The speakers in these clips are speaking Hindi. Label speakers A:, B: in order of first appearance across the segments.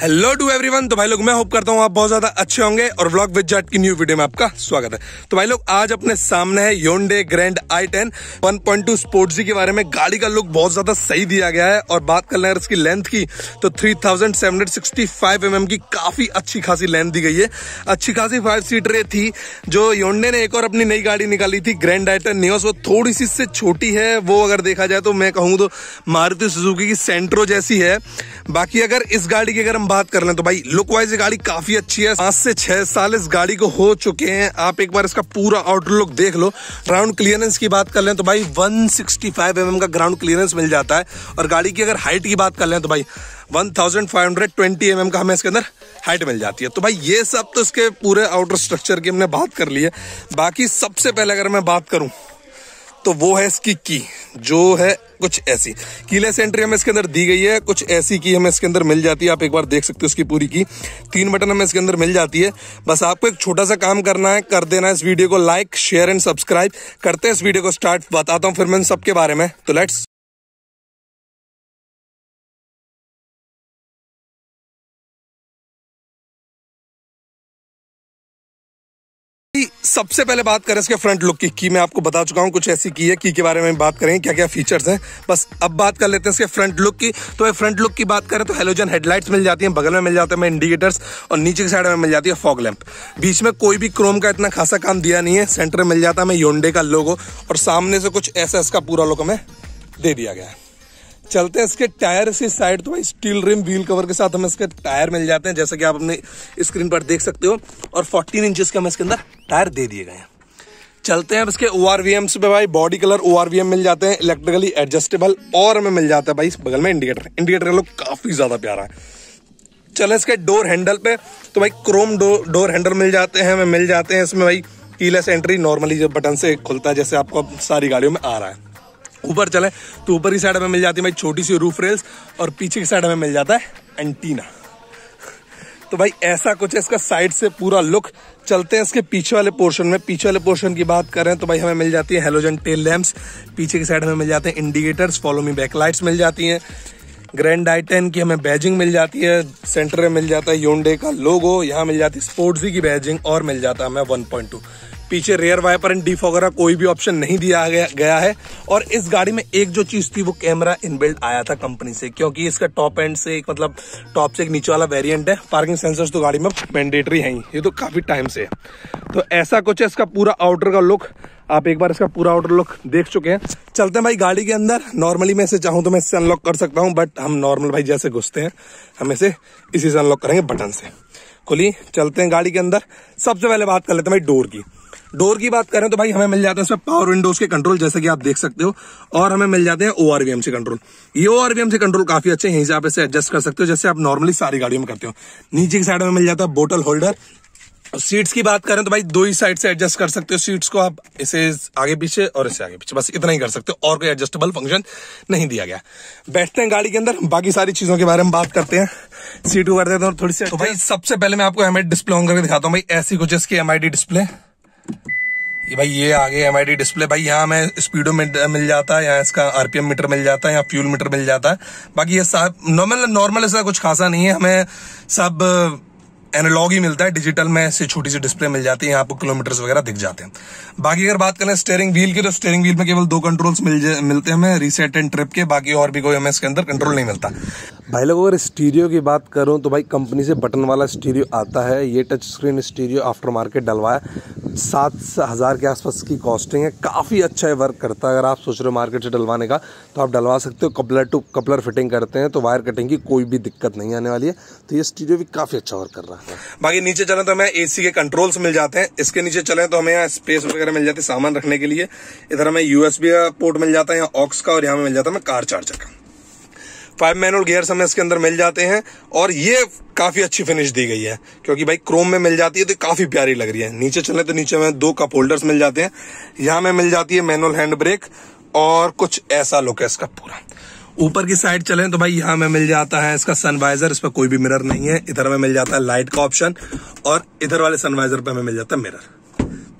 A: हेलो टू एवरीवन तो भाई लोग मैं होप करता हूँ आप बहुत ज्यादा अच्छे होंगे और व्लॉग विद जट की न्यू वीडियो में आपका स्वागत है तो भाई लोग आज अपने सामने है Hyundai grand i ten one point two sport के बारे में गाड़ी का लुक बहुत ज्यादा सही दिया गया है और बात कर लें अगर इसकी लेंथ की तो three thousand seven hundred sixty five M M की काफी अच्छी खासी लेंथ दी गई है अच्छी खासी फाइव सीटर थी जो योनडे ने एक और अपनी नई गाड़ी निकाली थी ग्रैंड आई टेन न्यूज वो थोड़ी सी इससे छोटी है वो अगर देखा जाए तो मैं कहूँ तो मारुति सुजुकी की सेंट्रो जैसी है बाकी अगर इस गाड़ी की अगर हम बात कर लें तो भाई लुक वाइज गाड़ी काफी अच्छी है पांच से छह साल इस गाड़ी को हो चुके हैं आप एक बार इसका पूरा आउटलुक देख लो ग्राउंड क्लियरेंस की बात कर लें तो भाई 165 सिक्सटी mm का ग्राउंड क्लियरेंस मिल जाता है और गाड़ी की अगर हाइट की बात कर लें तो भाई 1520 थाउजेंड mm का हमें इसके अंदर हाइट मिल जाती है तो भाई ये सब तो इसके पूरे आउटर स्ट्रक्चर की हमने बात कर ली है बाकी सबसे पहले अगर मैं बात करूँ तो वो है इसकी की जो है कुछ ऐसी कीलेस एंट्री हमें इसके अंदर दी गई है कुछ ऐसी की हमें इसके अंदर मिल जाती है आप एक बार देख सकते हो उसकी पूरी की तीन बटन हमें इसके अंदर मिल जाती है बस आपको एक छोटा सा काम करना है कर देना है इस वीडियो को लाइक शेयर एंड सब्सक्राइब करते हैं इस वीडियो को स्टार्ट बताता हूँ फिर मैं इन सबके बारे में तो लेट्स सबसे पहले बात करें इसके फ्रंट लुक की की मैं आपको बता चुका हूँ कुछ ऐसी की है की के बारे में बात करेंगे क्या क्या फीचर्स हैं बस अब बात कर लेते हैं इसके फ्रंट लुक की तो भाई फ्रंट लुक की बात करें तो हेलोजन हेडलाइट्स मिल जाती हैं बगल में मिल जाते हैं इंडिकेटर्स और नीचे की साइड में मिल जाती है फॉग लैम्प बीच में कोई भी क्रोम का इतना खासा काम दिया नहीं है सेंटर में मिल जाता है योंडे का लोगो और सामने से कुछ ऐसा इसका पूरा लोग हमें दे दिया गया है चलते हैं इसके टायर इसकी साइड तो भाई स्टील रिम व्हील कवर के साथ हमें इसके टायर मिल जाते हैं जैसा कि आप अपने स्क्रीन पर देख सकते हो और 14 इंचेस के हमें इसके अंदर टायर दे दिए गए हैं चलते हैं इसके ओ आर वी एम्स पे भाई body colour O R V M मिल जाते हैं इलेक्ट्रिकली एडजस्टेबल और हमें मिल जाता है भाई इस बगल में इंडिकेटर इंडिकेटर का लुक काफ़ी ज़्यादा प्यारा है चले इसके डोर हैंडल पे तो भाई क्रोम डोर हैंडल मिल जाते हैं हमें मिल जाते हैं इसमें भाई कीलेस एंट्री नॉर्मली जो बटन से खुलता है जैसे आपको सारी गाड़ियों में आ रहा है ऊपर चले तो ऊपर की साइड में मिल जाती है भाई छोटी सी रूफ रेल्स और पीछे की साइड में मिल जाता है एंटीना तो भाई ऐसा कुछ है इसका साइड से पूरा लुक चलते हैं इसके पीछे वाले पोर्शन में पीछे वाले पोर्शन की बात करें तो भाई हमें मिल जाती है हेलोजन टेल लैम्प्स पीछे की साइड में मिल जाते हैं indicators follow me back lights मिल जाती हैं ग्रैंड आई टेन की हमें बैजिंग मिल जाती है सेंटर में मिल जाता है योनडे का लोगो यहाँ मिल जाती है स्पोर्ट्स की बैजिंग और मिल जाता है हमें वन पॉइंट टू पीछे रेयर वाइपर एंड डीफ वगैरह कोई भी ऑप्शन नहीं दिया गया, है और इस गाड़ी में एक जो चीज थी वो कैमरा इनबिल्ट आया था कंपनी से क्योंकि इसका टॉप एंड से एक मतलब टॉप से एक नीचे वाला वेरियंट है पार्किंग सेंसर तो गाड़ी में मैंडेटरी है ये तो काफी टाइम से है तो ऐसा कुछ है इसका पूरा आउटर का लुक आप एक बार इसका पूरा आउटर लुक देख चुके हैं चलते हैं भाई गाड़ी के अंदर नॉर्मली मैं इसे चाहूँ तो मैं इससे अनलॉक कर सकता हूँ बट हम नॉर्मल भाई जैसे घुसते हैं हम इसे इसी से अनलॉक करेंगे बटन से खुली चलते हैं गाड़ी के अंदर सबसे पहले बात कर लेते हैं भाई डोर की डोर की बात करें तो भाई हमें मिल जाते हैं इसमें पावर विंडोज के कंट्रोल जैसे कि आप देख सकते हो और हमें मिल जाते हैं ओ से कंट्रोल ये ओ से कंट्रोल काफी अच्छे हैं यहीं से आप इसे एडजस्ट कर सकते हो जैसे आप नॉर्मली सारी गाड़ियों में करते हो नीचे की साइड में मिल जाता है बोटल होल्डर सीट्स की बात करें तो भाई दो ही साइड से एडजस्ट कर सकते हो सीट्स को आप इसे आगे पीछे और इसे आगे पीछे बस इतना ही कर सकते हो और कोई एडजस्टेबल फंक्शन नहीं दिया गया बैठते हैं गाड़ी के अंदर बाकी सारी चीजों के बारे में बात करते हैं सीट को हैं और तो थोड़ी सी तो भाई सबसे पहले मैं आपको एमआई डिस्प्ले ऑन करके दिखाता हूँ भाई ऐसी कुछ इसकी एमआईडी डिस्प्ले ये भाई ये एम आई डी डिस्प्ले भाई यहाँ हमें स्पीडो मिल जाता है यहाँ इसका आरपीएम मीटर मिल जाता है यहाँ फ्यूल मीटर मिल जाता है बाकी ये सब नॉर्मल नॉर्मल ऐसा कुछ खासा नहीं है हमें सब एनालॉग uh, ही मिलता है डिजिटल में से छोटी सी डिस्प्ले मिल जाती है यहाँ पर किलोमीटर्स वगैरह दिख जाते हैं बाकी अगर बात करें स्टेयरिंग व्हील की तो स्टेयरिंग व्हील में केवल दो कंट्रोल्स मिल मिलते हैं हमें रीसेट एंड ट्रिप के बाकी और भी कोई हमें इसके अंदर कंट्रोल नहीं मिलता भाई लोग अगर स्टीरियो की बात करूँ तो भाई कंपनी से बटन वाला स्टीरियो आता है ये touch screen stereo aftermarket डलवाया सात हज़ार के आसपास की कॉस्टिंग है काफ़ी अच्छा है वर्क करता है अगर आप सोच रहे हो मार्केट से डलवाने का तो आप डलवा सकते हो कपलर टू कपलर फिटिंग करते हैं तो वायर कटिंग की कोई भी दिक्कत नहीं आने वाली है तो ये स्टीरियो भी काफ़ी अच्छा वर्क कर रहा है बाकी नीचे चलें तो हमें ए के कंट्रोल्स मिल जाते हैं इसके नीचे चले तो हमें यहाँ स्पेस वगैरह मिल जाती है सामान रखने के लिए इधर हमें यूएसबी पोर्ट मिल जाता है यहाँ ऑक्स का और यहाँ मिल जाता है हमें कार चार्जर का फाइव मैनुअल गियर्स हमें इसके अंदर मिल जाते हैं और ये काफ़ी अच्छी फिनिश दी गई है क्योंकि भाई क्रोम में मिल जाती है तो काफ़ी प्यारी लग रही है नीचे चले तो नीचे में दो कप होल्डर्स मिल जाते हैं यहां में मिल जाती है मैनुअल हैंड ब्रेक और कुछ ऐसा लुक है इसका पूरा ऊपर की साइड चले तो भाई यहाँ में मिल जाता है इसका सनवाइजर इस पर कोई भी मिरर नहीं है इधर में मिल जाता है लाइट का ऑप्शन और इधर वाले सनवाइजर पर हमें मिल जाता है मिरर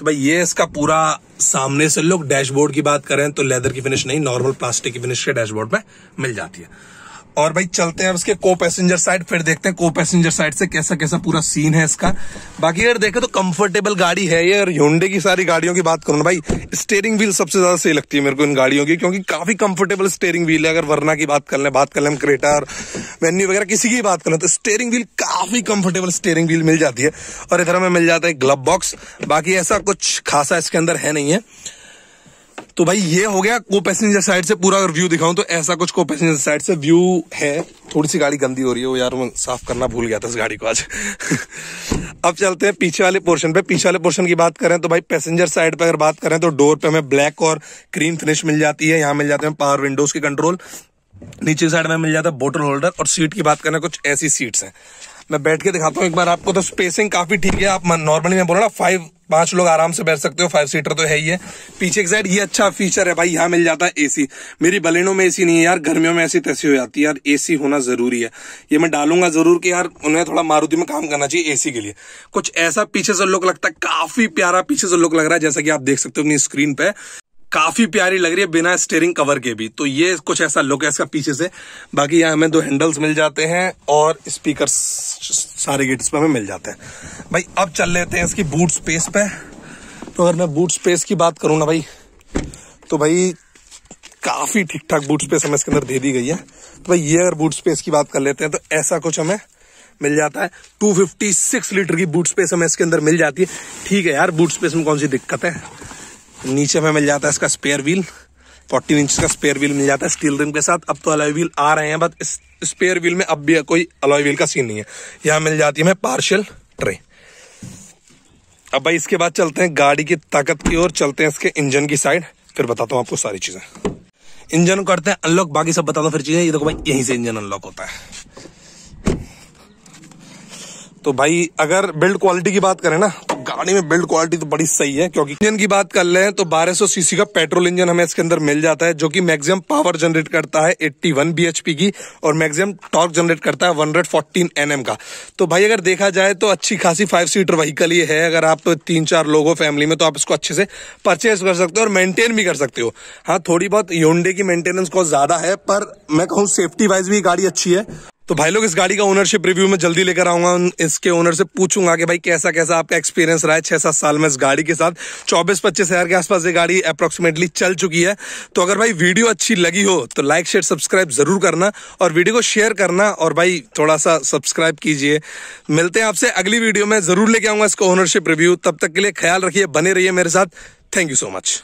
A: तो भाई ये इसका पूरा सामने से लोग डैशबोर्ड की बात करें तो लेदर की फिनिश नहीं नॉर्मल प्लास्टिक की फिनिश के डैशबोर्ड में मिल जाती है और भाई चलते हैं उसके को पैसेंजर साइड फिर देखते हैं को पैसेंजर साइड से कैसा कैसा पूरा सीन है इसका बाकी अगर देखे तो कंफर्टेबल गाड़ी है ये और ह्यूडे की सारी गाड़ियों की बात करो ना भाई स्टेयरिंग व्हील सबसे ज्यादा सही लगती है मेरे को इन गाड़ियों की क्योंकि काफी कंफर्टेबल स्टेयरिंग व्हील है अगर वरना की बात कर ले बात कर ले क्रेटा और वेन्यू वगैरह किसी की बात कर ले तो स्टेयरिंग व्हील काफी कंफर्टेबल स्टेयरिंग व्हील मिल जाती है और इधर हमें मिल जाता है ग्लब बॉक्स बाकी ऐसा कुछ खासा इसके अंदर है नहीं है तो भाई ये हो गया को पैसेंजर साइड से पूरा अगर व्यू दिखाऊं तो ऐसा कुछ को पैसेंजर साइड से व्यू है थोड़ी सी गाड़ी गंदी हो रही है वो यार मैं साफ करना भूल गया था इस गाड़ी को आज अब चलते हैं पीछे वाले पोर्शन पे पीछे वाले पोर्शन की बात करें तो भाई पैसेंजर साइड पे अगर बात करें तो डोर पे हमें ब्लैक और क्रीम फिनिश मिल जाती है यहाँ मिल जाते हैं पावर विंडोज के कंट्रोल नीचे साइड में मिल जाता है बोटल होल्डर और सीट की बात करें कुछ ऐसी सीट्स हैं मैं बैठ के दिखाता हूँ एक बार आपको तो स्पेसिंग काफी ठीक है आप नॉर्मली मैं बोल रहा फाइव पांच लोग आराम से बैठ सकते हो फाइव सीटर तो है ही है पीछे एक साइड ये अच्छा फीचर है भाई यहाँ मिल जाता है एसी मेरी बलेनों में एसी नहीं है यार गर्मियों में ऐसी तैसी हो जाती है यार एसी होना जरूरी है ये मैं डालूंगा जरूर कि यार उन्हें थोड़ा मारुति में काम करना चाहिए एसी के लिए कुछ ऐसा पीछे से लुक लगता है काफी प्यारा पीछे से लुक लग रहा है जैसा कि आप देख सकते हो अपनी स्क्रीन पे काफी प्यारी लग रही है बिना स्टेयरिंग कवर के भी तो ये कुछ ऐसा लुक है इसका पीछे से बाकी यहाँ हमें दो हैंडल्स मिल जाते हैं और स्पीकर सारे गेट्स पे हमें मिल जाते हैं भाई अब चल लेते हैं इसकी बूट स्पेस पे तो अगर मैं बूट स्पेस की बात करूँ ना भाई तो भाई काफ़ी ठीक ठाक बूट स्पेस हमें इसके अंदर दे दी गई है तो भाई ये अगर बूट स्पेस की बात कर लेते हैं तो ऐसा कुछ हमें मिल जाता है 256 लीटर की बूट स्पेस हमें इसके अंदर मिल जाती है ठीक है यार बूट स्पेस में कौन सी दिक्कत है नीचे में मिल जाता है इसका स्पेयर व्हील फोर्टीन इंच का स्पेयर व्हील मिल जाता है स्टील रिम के साथ अब तो अलॉय व्हील आ रहे हैं बट इस स्पेयर व्हील में अब भी कोई अलॉय व्हील का सीन नहीं है यहाँ मिल जाती है पार्शियल ट्रे अब भाई इसके बाद चलते हैं गाड़ी की ताकत की ओर चलते हैं इसके इंजन की साइड फिर बताता हूँ आपको सारी चीज़ें इंजन करते हैं अनलॉक बाकी सब बताता हूँ फिर चीज़ें ये देखो भाई यहीं से इंजन अनलॉक होता है तो भाई अगर बिल्ड क्वालिटी की बात करें ना तो गाड़ी में बिल्ड क्वालिटी तो बड़ी सही है क्योंकि इंजन की बात कर ले तो 1200 सीसी का पेट्रोल इंजन हमें इसके अंदर मिल जाता है जो कि मैक्सिमम पावर जनरेट करता है 81 वन की और मैक्सिमम टॉर्क जनरेट करता है 114 हंड्रेड का तो भाई अगर देखा जाए तो अच्छी खासी फाइव सीटर व्हीकल ये है अगर आप तीन चार लोग हो फैमिली में तो आप इसको अच्छे से परचेज कर सकते हो और मेंटेन भी कर सकते हो हाँ थोड़ी बहुत योंडे की मेंटेनेंस कॉस्ट ज्यादा है पर मैं कहूँ सेफ्टी वाइज भी गाड़ी अच्छी है तो भाई लोग इस गाड़ी का ओनरशिप रिव्यू में जल्दी लेकर आऊंगा इसके ओनर से पूछूंगा कि भाई कैसा कैसा आपका एक्सपीरियंस रहा है छह सात साल में इस गाड़ी के साथ चौबीस पच्चीस हज़ार के आसपास ये गाड़ी अप्रोक्सीमेटली चल चुकी है तो अगर भाई वीडियो अच्छी लगी हो तो लाइक शेयर सब्सक्राइब ज़रूर करना और वीडियो को शेयर करना और भाई थोड़ा सा सब्सक्राइब कीजिए मिलते हैं आपसे अगली वीडियो में ज़रूर लेके आऊंगा इसका ओनरशिप रिव्यू तब तक के लिए ख्याल रखिए बने रहिए मेरे साथ थैंक यू सो मच